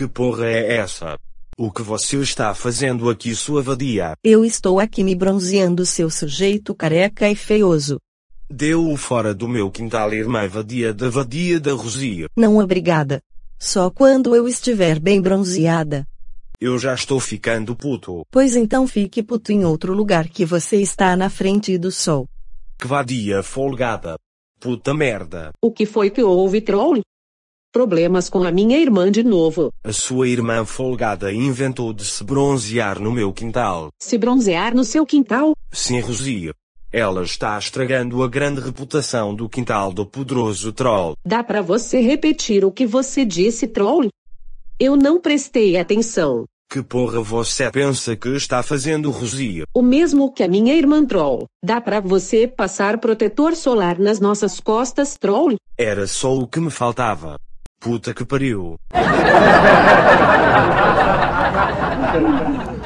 Que porra é essa? O que você está fazendo aqui, sua vadia? Eu estou aqui me bronzeando, seu sujeito careca e feioso. Deu-o fora do meu quintal, irmã vadia da vadia da Rosia. Não, obrigada. Só quando eu estiver bem bronzeada. Eu já estou ficando puto. Pois então fique puto em outro lugar que você está na frente do sol. Que vadia folgada. Puta merda. O que foi que houve, troll? problemas com a minha irmã de novo. A sua irmã folgada inventou de se bronzear no meu quintal. Se bronzear no seu quintal? Sim, Rosia. Ela está estragando a grande reputação do quintal do poderoso troll. Dá para você repetir o que você disse, troll? Eu não prestei atenção. Que porra você pensa que está fazendo, Rosia? O mesmo que a minha irmã troll. Dá para você passar protetor solar nas nossas costas, troll? Era só o que me faltava. Puta que pariu.